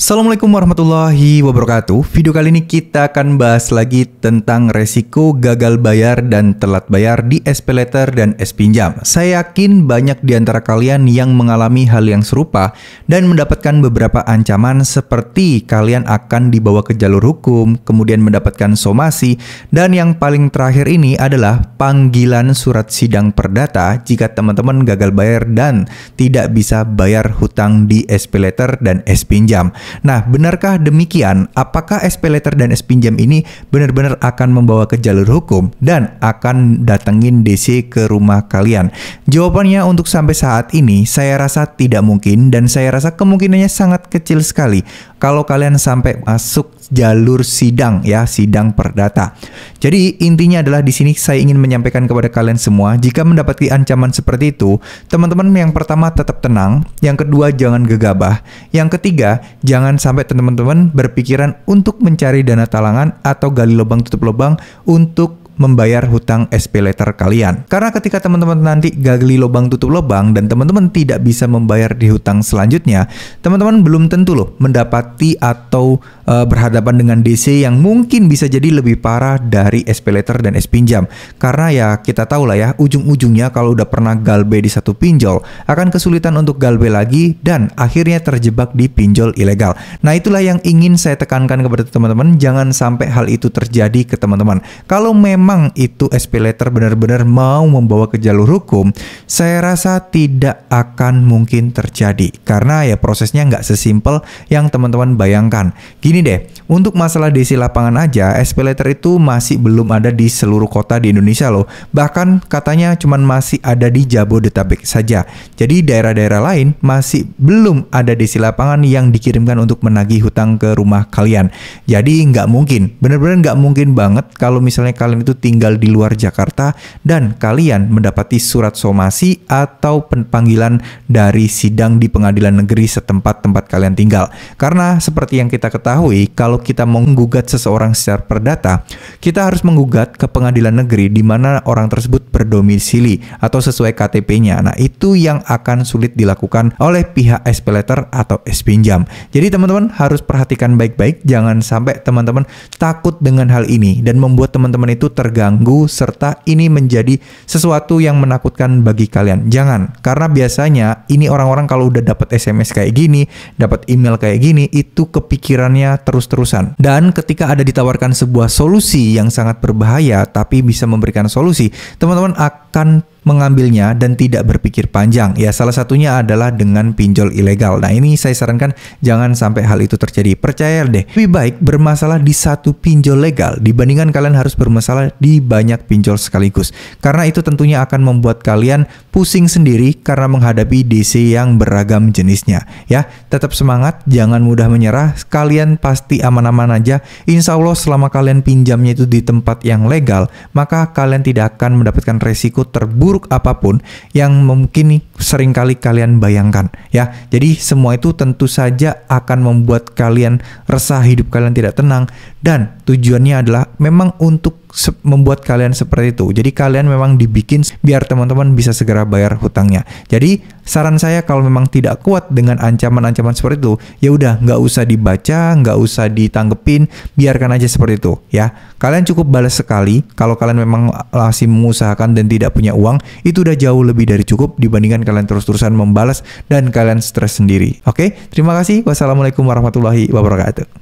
Assalamualaikum warahmatullahi wabarakatuh Video kali ini kita akan bahas lagi tentang resiko gagal bayar dan telat bayar di SP Letter dan SP Pinjam Saya yakin banyak di antara kalian yang mengalami hal yang serupa Dan mendapatkan beberapa ancaman seperti kalian akan dibawa ke jalur hukum Kemudian mendapatkan somasi Dan yang paling terakhir ini adalah panggilan surat sidang perdata Jika teman-teman gagal bayar dan tidak bisa bayar hutang di SP Letter dan SP Pinjam Nah, benarkah demikian? Apakah SP Letter dan SP Pinjam ini benar-benar akan membawa ke jalur hukum dan akan datengin DC ke rumah kalian? Jawabannya untuk sampai saat ini saya rasa tidak mungkin dan saya rasa kemungkinannya sangat kecil sekali kalau kalian sampai masuk jalur sidang ya, sidang perdata. Jadi intinya adalah di sini saya ingin menyampaikan kepada kalian semua jika mendapati ancaman seperti itu, teman-teman yang pertama tetap tenang, yang kedua jangan gegabah, yang ketiga jangan jangan sampai teman-teman berpikiran untuk mencari dana talangan atau gali lubang tutup lubang untuk membayar hutang SP letter kalian. Karena ketika teman-teman nanti gagali lubang tutup lubang dan teman-teman tidak bisa membayar di hutang selanjutnya, teman-teman belum tentu loh mendapati atau e, berhadapan dengan DC yang mungkin bisa jadi lebih parah dari SP letter dan SP pinjam. Karena ya kita tahu lah ya, ujung-ujungnya kalau udah pernah galbe di satu pinjol, akan kesulitan untuk galbe lagi dan akhirnya terjebak di pinjol ilegal. Nah itulah yang ingin saya tekankan kepada teman-teman, jangan sampai hal itu terjadi ke teman-teman. Kalau memang memang itu SP letter benar-benar mau membawa ke jalur hukum, saya rasa tidak akan mungkin terjadi. Karena ya prosesnya nggak sesimpel yang teman-teman bayangkan. Gini deh, untuk masalah desi lapangan aja, SP letter itu masih belum ada di seluruh kota di Indonesia loh. Bahkan katanya cuma masih ada di Jabodetabek saja. Jadi daerah-daerah lain masih belum ada desi lapangan yang dikirimkan untuk menagih hutang ke rumah kalian. Jadi nggak mungkin, bener-bener nggak mungkin banget kalau misalnya kalian itu tinggal di luar Jakarta dan kalian mendapati surat somasi atau panggilan dari sidang di pengadilan negeri setempat tempat kalian tinggal. Karena seperti yang kita ketahui, kalau kita menggugat seseorang secara perdata, kita harus menggugat ke pengadilan negeri di mana orang tersebut berdomisili atau sesuai KTP-nya. Nah, itu yang akan sulit dilakukan oleh pihak SP letter atau SP pinjam. Jadi teman-teman harus perhatikan baik-baik, jangan sampai teman-teman takut dengan hal ini dan membuat teman-teman itu terganggu serta ini menjadi sesuatu yang menakutkan bagi kalian. Jangan, karena biasanya ini orang-orang kalau udah dapat SMS kayak gini, dapat email kayak gini, itu kepikirannya terus-terusan. Dan ketika ada ditawarkan sebuah solusi yang sangat berbahaya tapi bisa memberikan solusi, teman-teman akan mengambilnya dan tidak berpikir panjang. Ya, salah satunya adalah dengan pinjol ilegal. Nah, ini saya sarankan jangan sampai hal itu terjadi. Percaya deh, lebih baik bermasalah di satu pinjol legal dibandingkan kalian harus bermasalah di banyak pinjol sekaligus. Karena itu tentunya akan membuat kalian pusing sendiri karena menghadapi DC yang beragam jenisnya. Ya, tetap semangat, jangan mudah menyerah. Kalian pasti aman-aman aja. Insya Allah selama kalian pinjamnya itu di tempat yang legal, maka kalian tidak akan mendapatkan resiko terburuk seburuk apapun yang mungkin seringkali kalian bayangkan ya. Jadi semua itu tentu saja akan membuat kalian resah, hidup kalian tidak tenang dan tujuannya adalah memang untuk membuat kalian seperti itu. Jadi kalian memang dibikin biar teman-teman bisa segera bayar hutangnya. Jadi saran saya kalau memang tidak kuat dengan ancaman-ancaman seperti itu, ya udah nggak usah dibaca, nggak usah ditanggepin, biarkan aja seperti itu ya. Kalian cukup balas sekali. Kalau kalian memang masih mengusahakan dan tidak punya uang, itu udah jauh lebih dari cukup dibandingkan kalian terus-terusan membalas dan kalian stres sendiri. Oke, terima kasih. Wassalamualaikum warahmatullahi wabarakatuh.